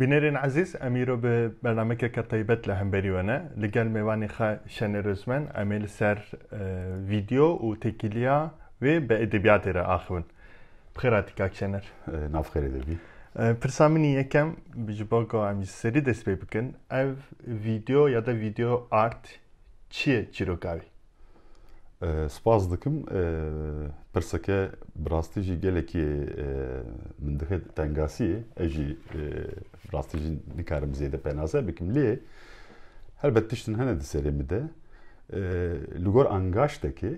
بینرین عزیز امیرو به برنامه که کتایبت لهم بریوانه لگل میوانی خا شن رزمن امیل سر ویدیو و تکیلیا و به ادبیات را آخون بخیراتی که شنر ناف خیره دبی پرسامنی یکم بجباگا امیز سری دست بی بکن او ویدیو یا دا ویدیو آرت چیه چی رو گاوی؟ سپاس دکم Pirseke rastî jî gelekî e, min dixe tengasiyê ez jî e, rastî jî nikarim zêde penaze bikim lê helbet tiştin hene di serê min de li e, gor angaştekê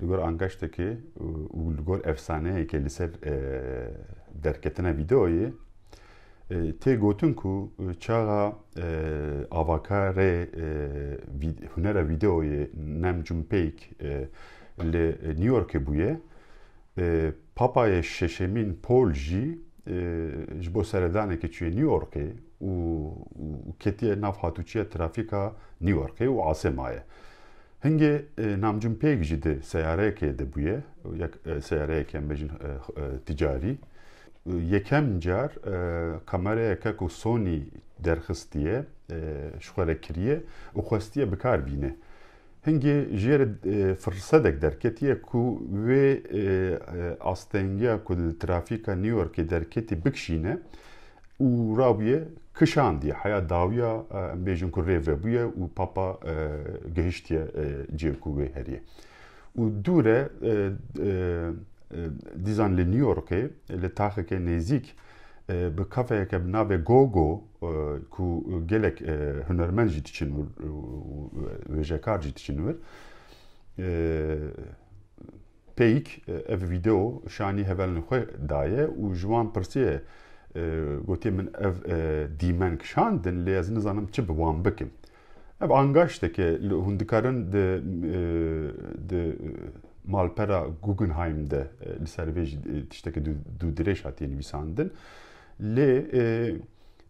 li gor angaştekê û li gor efsaneyeke li ser derketina vîdeoyê tê gotin ku çaxa avakarê hunera vîdeoyê nem cumpeyk li New Yorkê Papaje Šešemin Polji, Žboseredane, ki je New York, وكتي ناف هاتوچيا ترافيكا نيويورك و عاصمه هنگه نامجم پیک جده سیاره که دبویه یک سیاره که مجن تجاری یکم جار کامره که که سونی درخستیه شخوره کریه و خوستیه بکار بینه Hingê ji yerê firsedek derketiye ku wê e, e, astengiya ku li trafîka New Yorkê derketî bikişîne û rabiye kişandiye heya dawiya e, em bêjin ku rê vebûye û papa gihiştiye cê ku wê heriye. û dûre dizan li New Yorkê li taxeke nêzik e, Bu kafeye na ve gogo e, ku e, gelek hünermen jit için ve jekar jit için ver peyik ev video şani hevelin xwe daye u jwan pirsiye gotiye min ev dîmen kişandin lê ez nizanim çi bi bikim ev angaş teke hûn dikarin di di malpera Guggenheim de li ser vê jî tiştekî du لی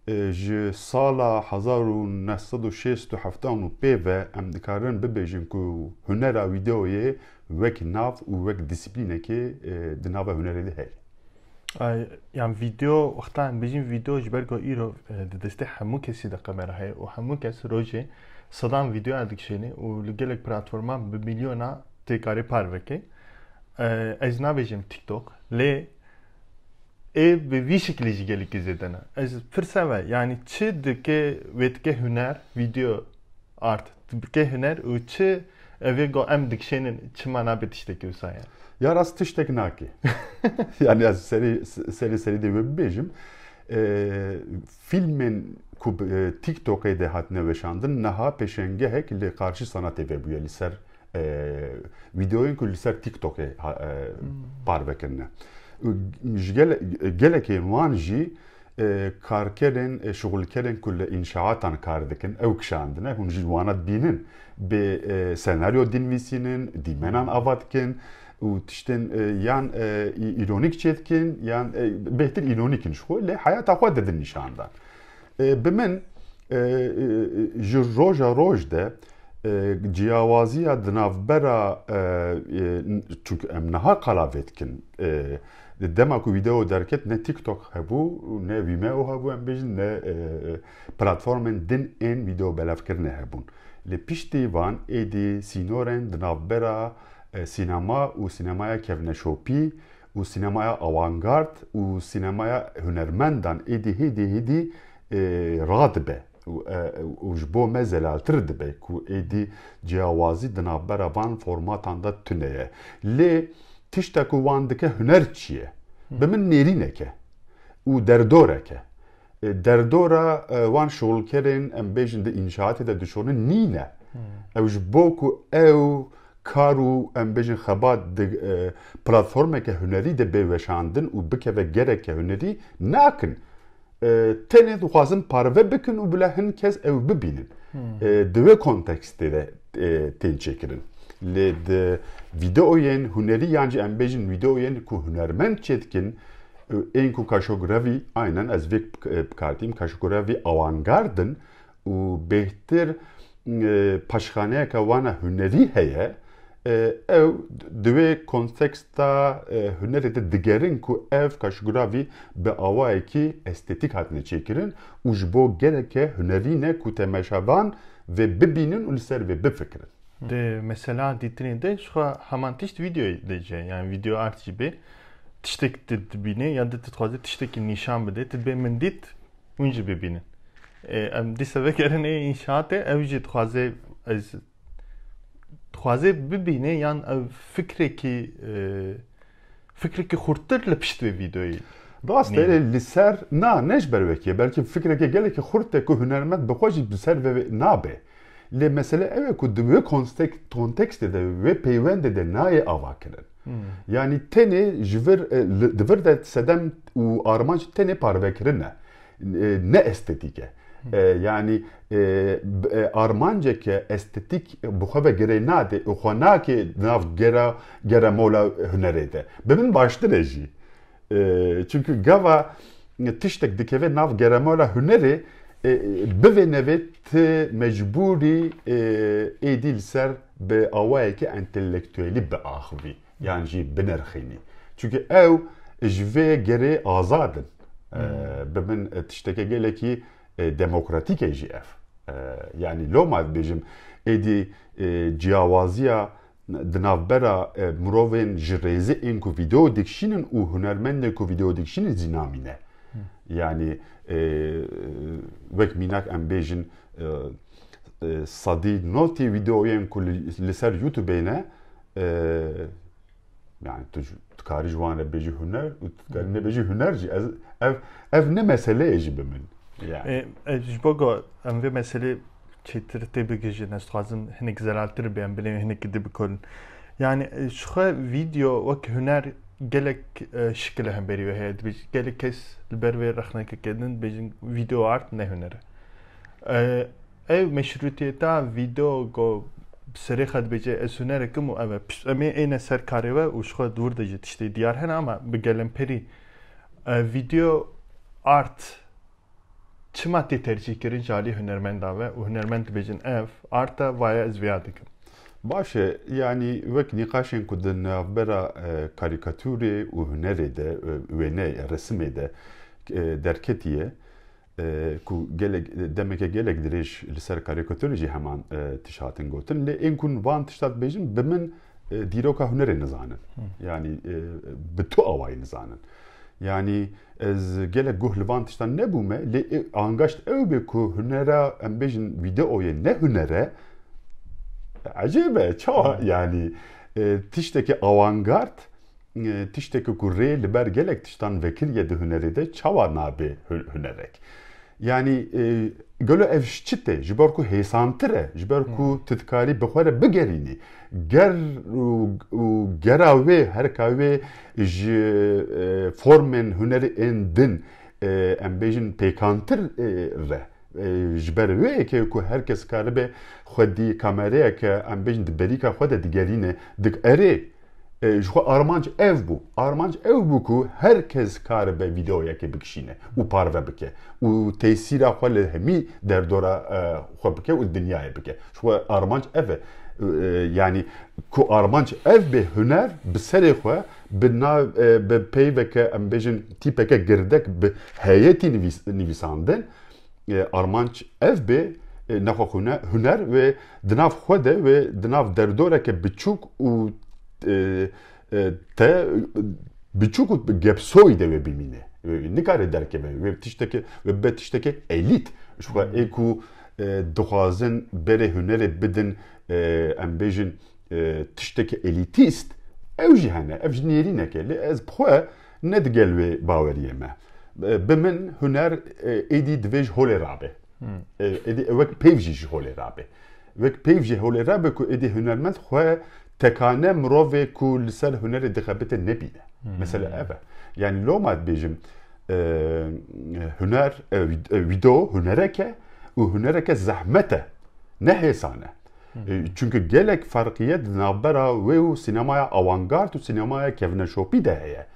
جه سالا 1967 و پی و ام دکارن که هنر ویدیوی وک ناف و وک دیسپلینه که دناب هنری ده هر یعنی ویدیو وقتا ام بیجن ویدیو جبر گو ایرو دسته کسی ده کمیره های و همون کس روجه صدام ویدیو ادکشنه و لگلک پراتفورما به میلیونا تکاره پر وکه از نا تیک توک لی e ve وی شکلی جگلی که زدن از فرسوه یعنی چه دکه ویدکه هنر ویدیو آرت دکه هنر و چه اوه گو ام دکشنن چه مانا بتشتکی Ya rast tiştek naki. yani az seri seri seri de bebejim. E, ee, filmin kub e, TikTok'a hat hatne veşandın naha peşenge hek li karşı sanat eve bu liser e, videoyun ku liser TikTok'a e, parvekenne. Hmm gelekê wan jî karkerên şixulkerên ku li înşaatan kar dikin ew kişandine hûn jî wana bînin bê senaryo dinvîsînin dîmenan ava dikin û tiştên yan îronik çê dikin yan bêhtir îronikin ji xwe lê heyata xwe didin nîşandan bi min ji roja roj de ciyawaziya di navbera çünkü em niha qala vê dikin Дема ако видео даркет не TikTok хабу, не Vimeo хабу, ам бежин не платформен дин ин видео белав کرنه هبون. لپشتی وان ایدی سینورن دنابرا سینما و سینمای کفن شوپی و سینمای آوانگارد و سینمای هنرمندان ایدی هیدی هیدی رادبه و jbo me zelaltir dibe ku êdî ciyawazî di navbera van formatanda tune ye. Lê tiştek ku wan dike huner çiye? Bi min nêrîneke û derdoreke. Derdora wan şolkerên em bêjin di inşaatê de dişonin nîne. Ew ji bo ku ew kar û em bêjin xeba platformeke hunerî de bêveşandin û bikeve gereke hunerî nakin. tenê dixwazin parve bikin û bila hin kes ew bibînin. Di wê kontekstê de tê çêkirin de hüneri huneriyyancı embejin videoyen, ku hünermen çetkin e, en ku kaşogravi aynen ez vek pkartim e, kaşogravi avantgardın, u behtir e, paşhaneye kavana hüneri heye ev dve konteksta hüneri de digerin ku ev kaşogravi be ki estetik hatine çekirin uj bo gereke hünerine ku temeşavan ve bibinin ulser ve bifikirin de de mesela video video yani でメセラーディティネでそれはハマンティスビデオでじゃんビデオアーチビティステクティビネやでてとかでティステクニシャンベでてべめんでてうんじべびねえあでさべけれねインシャーテえうじとかぜえ Tuhazê bibîne yan ev fikrekî e, fikrekî xurtir li pişt vê videoyê. Rast ê li ser na ne ji ber wekî, belkî fikrekê gelekî xurt te ku hunermet bi xwe jî bi ser vê nabe le mesele eve kuddu ve kontek, de ve peyvendede naye avakinin. Hmm. Yani teni jivir e, divir de sedem u armanç teni parvekirine ne e, estetike. Hmm. E, yani e, e ki estetik buhave gere nade uhana ki nav gera gera mola hünerede. Benim başta reji. E, çünkü gava tiştek dikeve nav gera mola hüneri ببنوت مجبوري ايدي لسر باوايك انتلكتوالي باخوي يعني جي بنرخيني چونكي او جوي گري آزادن بمن تشتكي geleki demokratik جي اف yani loma bejim edi ciavaziya dinavbera mirovên ji rêzê ên ku vîdeo dikşînin û hunermendê ku vîdeo dikşînin zînamîne يعني وەک میناک ئەم بێژن سەدی نۆتی ویددیۆیان لەسەر یوتوبێنە ne, جوانە بێژی هوەر نەبێژی هوەرجی ئەف نە مەسلەیەژی ب من ji e e, e, bo got em vê meselê çêtir tê bigêjin ez dixwazim hinek zeraltir bêyem bilê hinek dibikorin yani ji video, vîdeo wek gelek e, şekilde hem beriyor heyet bir gelek kes berber rahne kendin bizim video art ne hüneri. E, ev meşrutiyeta video go serihad bece esunere kumu eve eme ene serkare ve uşko dur da işte diyar hen ama bir gelen peri e, video art çimati tercih kirinci ali hünermenda ve hünermend bizim ev arta vaya ezviyadıkım. Baše, yani vek nikaşen e, e, e, ku di navbera karikatürê û hunerê de wêne resimê de derketiye ku gelek demeke gelek dirêj li ser karikatürê jî heman tişt hatin gotin lê ên kun van tiştat bêjin bi min dîroka hunerê yani bi tu nizanın. yani ez gelek guh li ne tiştan nebûme lê angaşt ew bê ku hunera em bêjin videoyê ne hunere عجيبه تشوا يعني تشتكي avantgard e, tişteki kurreye liber gelek tiştan vekir yedi hüneri de çava nabi hünerek. Yani e, göle evşçite, jiberku heysantire, jiberku hmm. titkari bihore bigerini. Ger gerave her kave ji e, formen hüneri endin e, embejin peykantir re. ji ber wê yekê ku herkes karibe xwedî kamereyeke em bêjin di berîka xwe de digerîne dik erê ji xwe armanc ev bû armanc ew bû ku herkes karibe vîdeoyekê bikişîne û parve bike û tesîra xwe li hemî derdora xwe bike û dinyayê bike ji xwe armanc ev e yani ku armanc ev bê huner bi serê xwe bi nav bi peyveke em bêjin tîpeke girdek bi heyetî nivîsandin armanç ev bi nexwa huner ve dinav xwe de ve dinav derdoreke biçûk û te biçûk û gepsoy de wê bimîne nikare derkeve wê tiştekê ve be tiştekê elît ji xwe ê ku dixwazin berê hunerê bidin em bêjin tiştekê elîtîst ew jî hene ev ji nêrîneke lê ez bi xwe nedigel wê baweriyê me بمن هنر ایدی دویج هول رابه ایدی وک پیوجیش هول رابه وک پیوجی هول رابه که ایدی هنرمند خواه تکانه مروه که لسر هنر دخبت نبینه مثلا اوه یعنی لو ماد بیجم هنر ویدو هنرکه و هنرکه زحمته نه حسانه چونکه گلک فرقیت navbera wê سینمای sinemaya و سینمای sinemaya kevneşopî de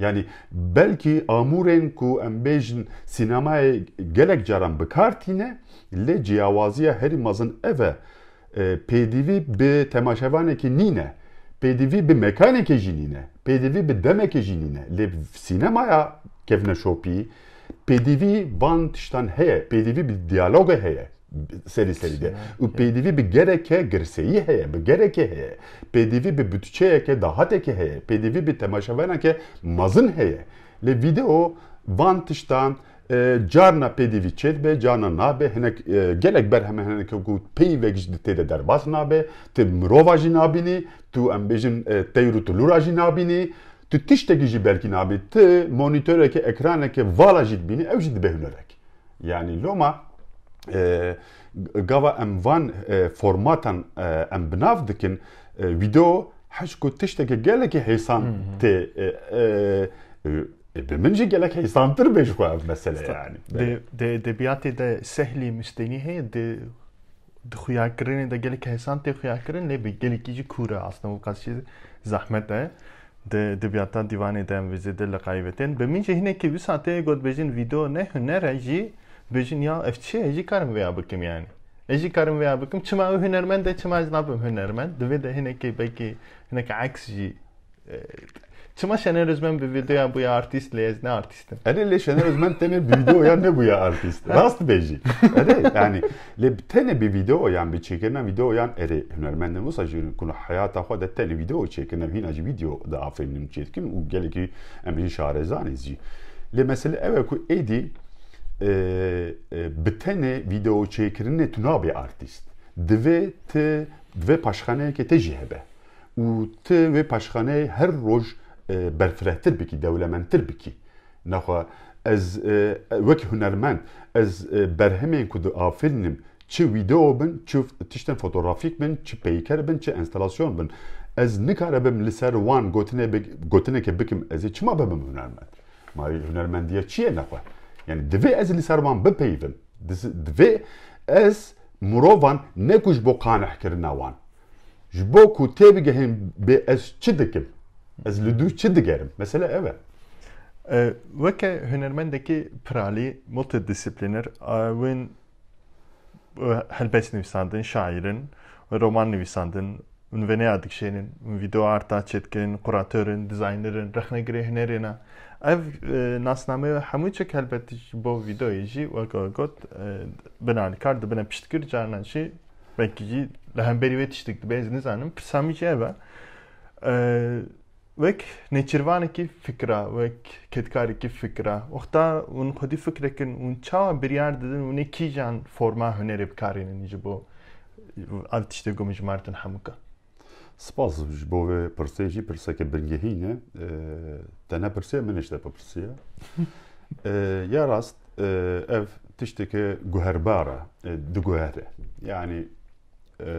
Yani belki amuren ku embejin sinemaya gelek caran bikartine le ciavaziya herimazın eve e, pedivi bi temaşevaneki nine pedivi bi mekaneke jinine pedivi bi demeke jinine le sinemaya kevne şopi pedivi van tiştan heye pedivi bi diyaloge heye seri seri diye. PDV bir gereke girseyi heye, bir gereke heye. PDV bir bütçeye ke daha teke heye. PDV bir temaşavena ke mazın heye. Le video van tıştan e, carna pedivi çetbe, carna nabe, henek, e, gelek berheme henek ku pey ve gizdi tede derbas nabe, te mrova jinabini, tu embejim e, teyru tu lura jinabini, tu tişteki jibelkin abi, te monitöreke, ekraneke, vala jidbini, ev jidbe hünerek. Yani loma gava em van e, formatan em binav dikin e, vîdeo heş ku tiştekî gelekî hêsan tê e, bi min jî gelek hêsantir bê ji xwe ev mesele yani. Debiyatê de sehlî müstenî heye dixuyakirinê de gelek hêsan tê xuyakirin lê bi gelekî jî kûr e aslında bu qas jî zehmet e. د دبیاتا دیوانه د ام وزید لقایبتن به من جهنه کې وساته ګوت بجن ویډیو نه هنر جی Բեժինյա FC էջի կարմ վեա բկիմ յանի։ Էջի կարմ վեա բկիմ չմա հուներմեն դե չմա զնապեմ հուներմեն դվե դե հնեկե բեկի հնեկե աքսի Çıma Şener Özmen bir video ya bu ya artist lez ne artistim. Ere le Şener Özmen tene bir video ya ne bu ya artist. Rast beji. Ere yani le tene bir video ya bir çekirne video ya ere hünermende musa jürün kunu hayata xo da tene video çekirne hin acı video da afelinim çetkim u gele ki emri şarezan izci. Le mesele eve ku edi بتنه ویدیو چیکرن تو آرتیست دو ت دو پشخانه که ته به و ته وی پشخانه هر روز برفرهتر بکی دولمنتر بکی نخوا از وک هنرمند از برهمین که دو آفرینم چه ویدیو بن چه تشتن فوتوگرافیک بن چه پیکر بن چه انستالاسیون بن از نکاره بم لسر وان گوتنه بگ... گوتنه که بکم از چما بم هنرمند ما هنرمندیه چیه نخواه Yani dve ez lisarvan bipeyvin. Dve ez mirovan nekuj bo qanih kirina wan. Ji bo ku tê bigehin bê ez çi dikim? Ez li dû çi digerim? Mesele ev e. Weke hunermendekî piralî multidisiplîner e, win e, helbest şairin, roman nivîsandin, ün veneya dikşênin, video arta çetkirin, kuratörün, dizaynerin, rexnegirê hunerê ne, Ev nasnameya hemû çi helbetî bu bo vîdeoyê jî weke got bin alîkar dibine piştkir carinan jî belki jî li hemberî ve tiştek dibe ez nizanim pirsamî jî ev e wek e, e, nêçîrvanekî fikra wek ketkarekî fikra wexta hûn xwedî fikr ekin hûn çawa biryar didin hûn ê kîjan forma hunerê bikarînin ji bo ev tiştek gom ji martin hemûka Spas ji bo vê pirsê jî pirseke bingehîn e te ne pirsê min ji te pipirsiye. Ya rast ev tiştekî guherbara e, diguhere. Yani e,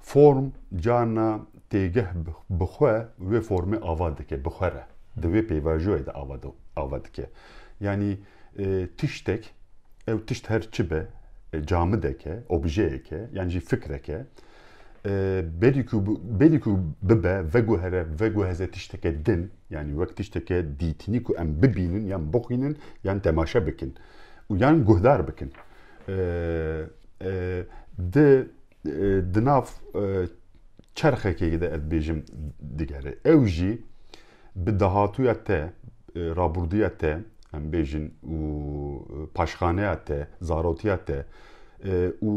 form carna têgeh bixwe vê formê ava dike bixwere. Di vê peyvajoyê de ava dike. Yani e, tiştek ev tişt her çi be camideke, e, ke. yani jî fikreke, بەریکو ببە ve here ve hezê tiştekê din yani wek tiştekê dîtinî ku em bibînin yan bixînin yan temaşe bikin û yan guhdar bikin di ee, di e, nav çerxekê de edbêjim e, digere ew jî bi dahatuya te e, raburdiya te em bêjin û paşxaneya te zarotiya te û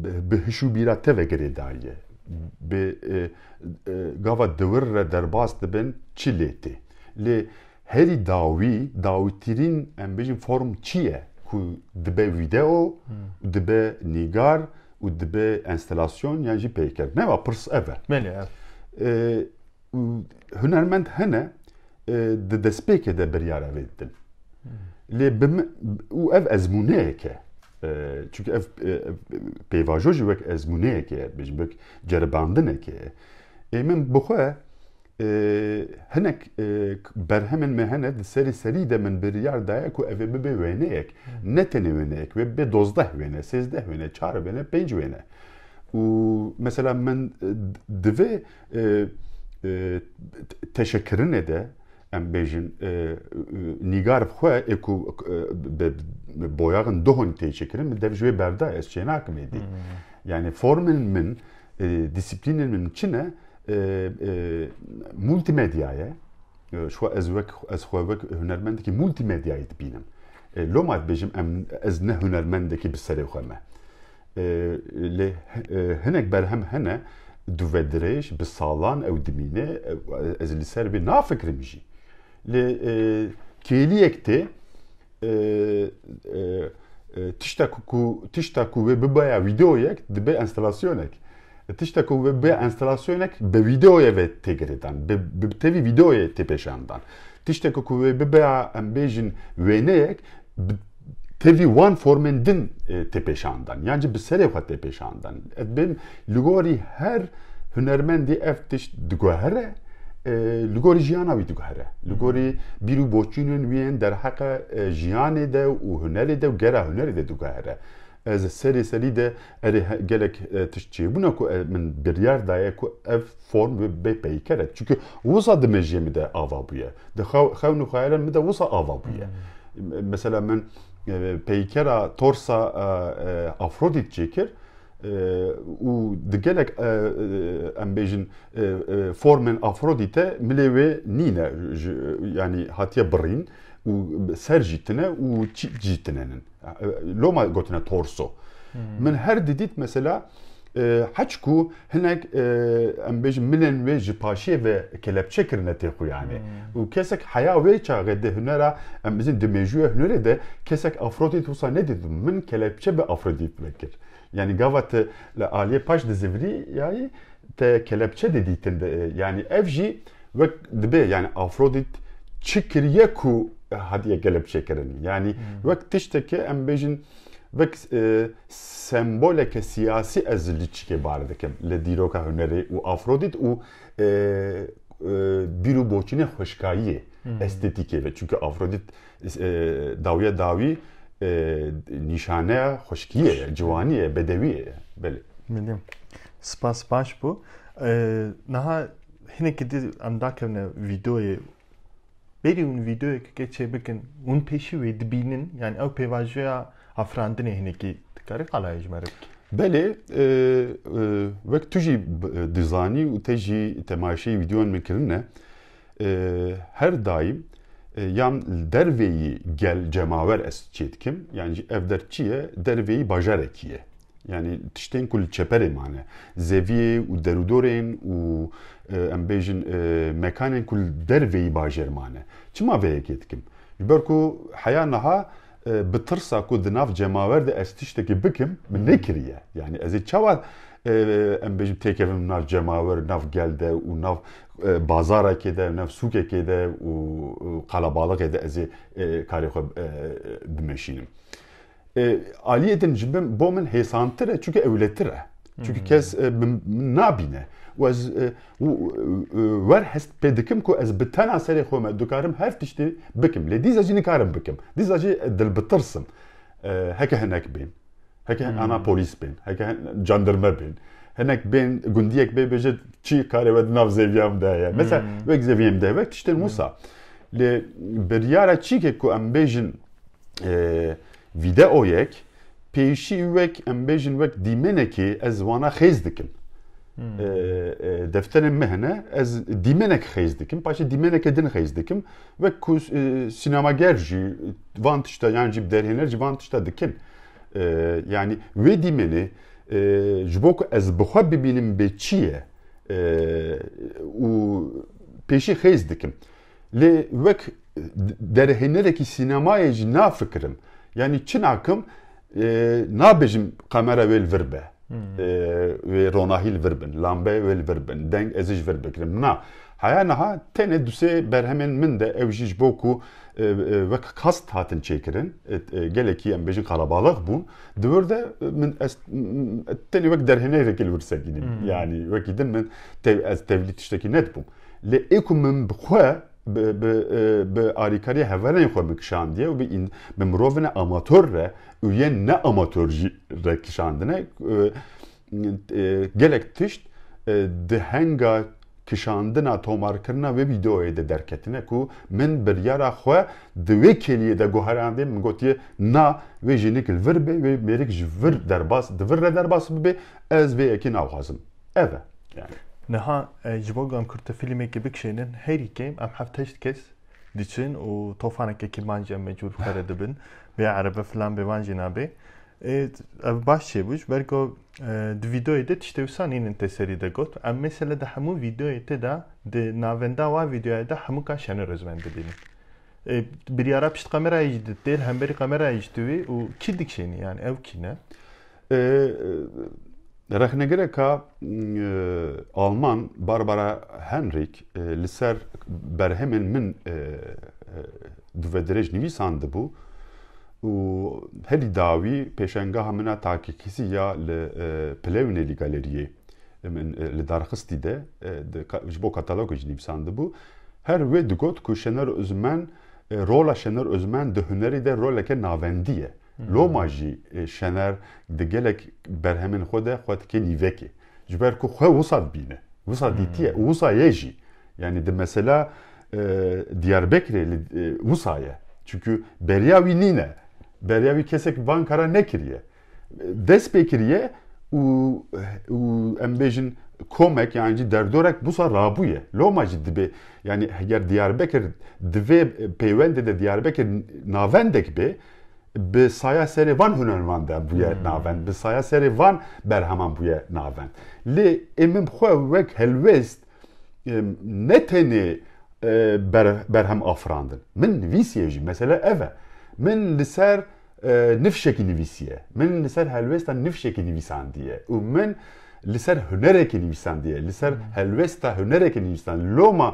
به بهشو بیرا تفه دایه به گاوا دور را درباز بین چی لیتی لی هری داوی داویترین ام فرم چیه کو دبه ویدیو دبه نیگار و دبه انستلاسیون یعنی جی پیکر نه با پرس اوه بله هنرمند هنه د دسپیکه د بریاره ویدن لی بم او اف ازمونه که Ee, çünkü ev peyvajo ji wek ezmûneyek e bêjim wek cerebandinek e. Ê e, min bixwe hinek e, berhemên me hene di serê serî de min biryar daye ku evê vene, wêneyek ne tenê wêneyek wê bê dozdeh wêne sêzdeh wêne çar wêne pênc wêne û mesela min e, divê teşekirinê de embêjin e, e, nîgar xwe ê ku e, boyaxin duhon tê çêkirin min dev ji wê berda ez çê nakim êdî hmm. yani formên min dîsîplînên min çi ne multimedyaye şu ez wek ez xwe wek hunermendekî multimedyayê dibînim loma dibêjim em ez ne hunermendekî bi serê xwe me lê hinek berhem hene duve dirêj bi salan ew dimîne ez li ser wê nafikirim jî e, kiyeliyekti e, e, e tiş taku tiş taku ve bebaya videoyek dibe enstalasyonek e, tiş taku ve bebaya enstalasyonek be videoye ve tegredan be, be tevi videoye tepeşandan tiş taku ve bebaya ambejin veneyek tevi one formendin e, tepeşandan yani bir serefa tepeşandan e, ben ligori her hünermendi eftiş diguhere لگوری جیاناوی تو هره لگوری بیرو بوچینون وین در حق جیان ده و هنر ده و گره هنر ده تو هره از سری سری ده اره گلک تشتی بونه که من بریار دایه که اف فرم و بی پی کرد چونکه وصا می میده آوا بویه ده خون و می میده وصا آوا بویه مثلا من پیکره تورسا افرودیت چکر v degelek em e, e, bêjin e, formên afrodîte milê wê nîne hatiye birîn û ser jî tune û loma gotine torso hmm. Men her dedit mesela heç ku hinek em bêjin milên wê ve kelepçe kirine tê yani. yanî hmm. kesek heya ve çaxê de hunera em bizin di de kesek afrodite afrodît ne dedim, men kelepçe be afrodite vekir yani gavate aliye paş de zevri yani te kelepçe dediytin de e, yani evji ve dibe yani Afrodit çikriye ku e, hadiye kelepçe kereni. Yani hmm. ve tişteki embejin ve e, semboleke siyasi eziliçke bardeke le diroka hüneri u Afrodit u e, biru boçine hoşkayiye hmm. estetike ve çünkü Afrodit e, davya davi نشانه خشکیه جوانیه بدویه بله میدیم سپاس باش بو نها هنکی دی ام داکنه ویدیوی بری اون ویدیوی که گچه بکن اون پیشی وی دبینن یعنی او پیواجویا افراندنه هنکی تکاری قلایج مرک بله وقت تجي ديزايني وتجي تماشي فيديو من كرنا هر دايم jam e, derveyi gel gjemaver es qit yani evder qiye derveji bajarek qiye. Yani tiştên ku li çeperê e mane, zeviyê û derûdorên û e, em bêjin mekanên ku li derveyî bajer mane. Çima vê yekê dikim? Ji ber ku heya niha de ez tiştekî bikim min nekiriye. Yani ez ê çawa ام بجم تیکه من ناف جماور ناف گلده و ناف بازار کده ناف سوک کده و قلبالا کده از کاری خو بمشینم عالیتن جبم با من هیسانتره چونکه اولتره چونکه کس نابینه و از ور هست پدکم کو از بتنا سری خو دکارم هر تشتی بکم لدیز اجی نکارم بکم دیز اجی دل بترسم هکه هنک بیم هەکە هەن ئانا پۆلیس بێن هەکە جاندرمە بێن هەنێک بێن گوندیەک بێ بێژێت چی کارەوەت ناو زەویامدایە مەسە وەک زەویێمدا وەک تشتر موسا لێ بریارە چیکێک و ئەم بێژن ویدەۆیەک پێشی وەک ئەم بێژن وەک دیمێنێکی ئەز وانە خێز دکن دەفتەرم مهنە ئەس دیمێنێک خێز دکم پاشە دیمێنەکە دن خێز دکم وەک سینەماگەر ژی وان تشتا یانجی دەرهێنەرجی وان تشتا دکن. یعنی وی دی منی جبوک از بخوا ببینم به چیه و پیشی خیز دکم لی وک درهنرکی سینمایج نافکرم یعنی چی ناکم نابجم قمره ویل وربه ve ronahil virbin, lambe vel virbin, deng eziş virbin. Na, Hayanaha düse berhemen de evjic boku e, e, ve kas hatin çekirin. E, gelek yem bejin kalabalık bun. Dövürde min tene vek derhene rekil vırsek idim. Hmm. Yani vek idim min tevlit işteki net bun. Le ekum min bkhwe bi arikari heverin xwe ve û bi mirovine amatör re üye ne amatör jî rekişandine gelek tişt de henga کشاندنا تۆمارکردنا وێبی دۆێدە دەرکەتنە و من بریارا خوێ دوێ کلیە دە گوهراندێ من گوتیە نا وێژی نکل ڤر بێ وێ مێرێک ji vir derbas divirre derbas bibe ez vê yekê navxwazim ev e Niha ji bo gam kurta filmekê bikşênin herîkê em hefteşt kes diçin û tofanekekî mancê mecûr xwere dibin vê erebe filan bêvan jî nabe belki de video ბაშშებუშ ვერგო ვიდეოიდე ჩტევსან de got ama mesela da hamu videoete da de navenda va videoede hamu kaşanı şeneröz vendelini. E, bir yara pişt kamera ejdi değil hem beri kamera ejdi ve o kidik şeyini yani ev kine. E, e, Rehne gerek Alman Barbara Henrik liser berhemen min duvedrej nivisandı bu. هەری داوی پێشەنگە هەمنا تاکێکیسی یا لە پلەونێ لیگەلەریە li darxistî de e, ji bo katalogê e nivîsandî bû her wê digot ku Şener Özmen e, rola Şener Özmen di hunerê de roleke navendî ye. Hmm. Loma jî Şener di gelek berhemên xwe de xwe dike nîvekê. Ji ber ku xwe wisa dibîne. Wisa dîtiye wisa ye hmm. jî. Yani di mesela Diyarbekirê wisa ye. Çünkü beriya wî bir kesek van kara nekiriye. Despekiriye u, u embejin komek yani derdorek busa rabuye. Lomacı dibe yani eğer Diyarbakır dibe peyvende de Diyarbakır navendek be bi saya seri van hünervan da buye hmm. naven. be, saya seri van berhaman buye hmm. naven. Li emim xwe vek helvest neteni e, berhem afrandın. Min visiyeji mesele eve. من لسر نفشکی نویسیه من لسر هلوستا نفشکی نویسندیه و من لسر هنرکی نویسندیه لسر هلوستا هنرکی نویسند لوما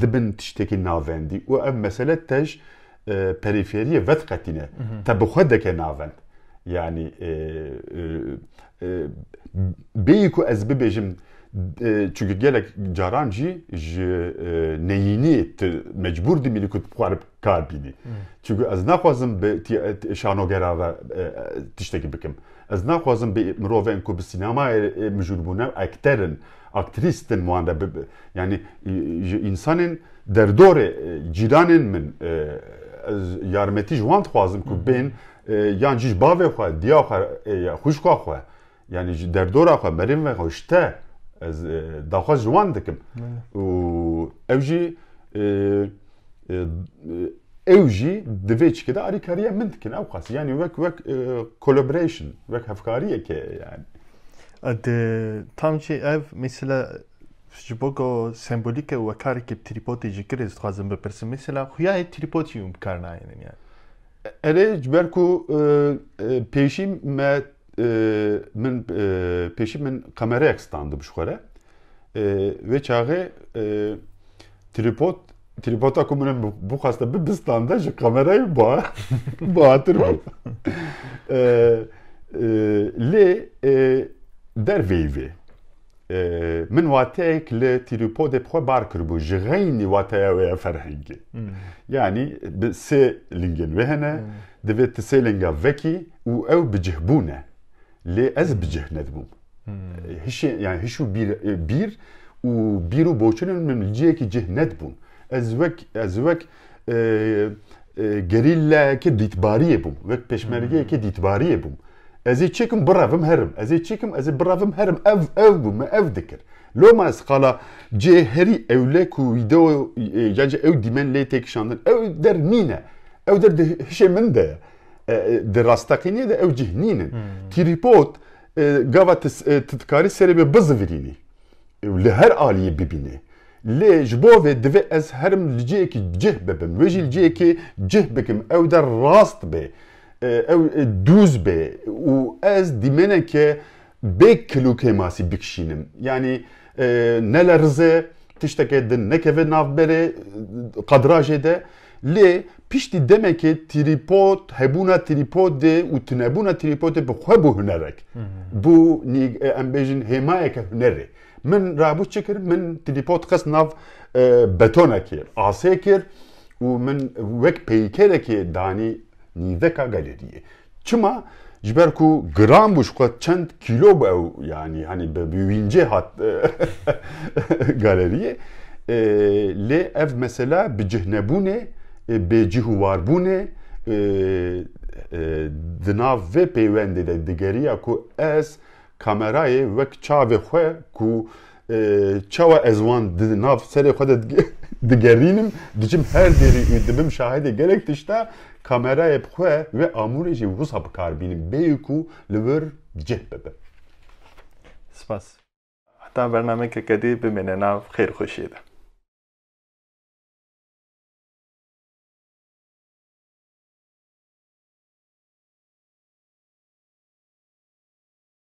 دبن تشتکی ناوندی و ام مسئله تش پریفری وقت قطینه تبخده که ناوند یعنی بیکو از ببیجم چون گەلێک جاران جی نەینی مەجبوردی میلی کووت بخوارب کار چون از به بینی چونکە ئەس ناخوازم شانۆگەراوە تشتێکی بکەم ئەس ناخوازم مرۆڤێن کو بە سینمای مژوربوونە ئەکتەرن ئاکتریستن یعنی انسان در دور جیرانین من یارمەتی ژوان خوازم کو بێن یان جیش باێ یعنی در دور ینی دەردۆراخوا مەریم خۆشتە. از دخواه جوان دکم و اوجی اوجی دویج که داری کاری من دکن او خواست یعنی وک وک کولوبریشن وک هفکاریه که یعنی اد تام چی اف مثلا شبه که سمبولیک و کاری که تریپوتی جگر است خواستم بپرسیم مثلا خویا های تریپوتی اوم کار من یعنی اره جبرکو پیشیم من پیشی من کامره اکستاندو بشکره و چاقه تریپود ها که من بی ببستانده جه کامره با با بود لی در ویوی من ایک لی تریپود بخوا بار کربو جغینی واتیا و فرهنگی یعنی سه لنگن وهنه دوید سه لنگا وکی و او بجهبونه لي از بجهنا ذبوم هش bir, هشو e, بير بير وبيرو بوشن من الجيك جهنا ذبون ازوك e, ازوك e, gerilla ki ditbariye bum ve peşmerge ki hmm. ditbariye bum. Ez çekim bravim herim. Ez çekim ez bravim herim. Ev ev bu me ev dikir. Loma ez kala ceheri evle ku video yani ev dimen le tek şandın. Ev der nine. Ev der de hişe min de. در درستقینی ده او جهنینن تیریپوت گاوا تدکاری سری به بزویرینی له هر آلیه ببینه لی جبو و دو از هرم لجیه که جه ببم ویجی لجیه که جه بکم او در راست به او دوز به و از دیمنه که بک کلوکه ماسی بکشینم یعنی نلرزه تشتکه دن نکه ناف بره قدراجه ده لی پیشتی دمه که تریپوت هبونا تریپوت ده و تنبونا تریپوت به خواه بو هنرک بو نیگ ام بیجن که هنره من رابوش چه کرد من تریپوت قصد ناف بتونه کرد آسه کرد و من وک پیکره که دانی نیوکا گلریه چما جبر کو گرام بوش خود چند کیلو بو یعنی هنی به بیوینجه هات گلریه لی اف مثلا جهنبونه e, becihu var. Bu ne? E, e, dinav ve peyvende de digeriya ku ez kamerayı ve çave xwe ku e, çava ezvan dinav serê e xwe de digerînim diçim her derî û dibim şahidê gelek tişta kamerayê bixwe ve amûrê jî wisa bikarbînim bêyî ku li wir cih bibe spas heta bernamekeke dî bimêne nav xêrxweşiyê de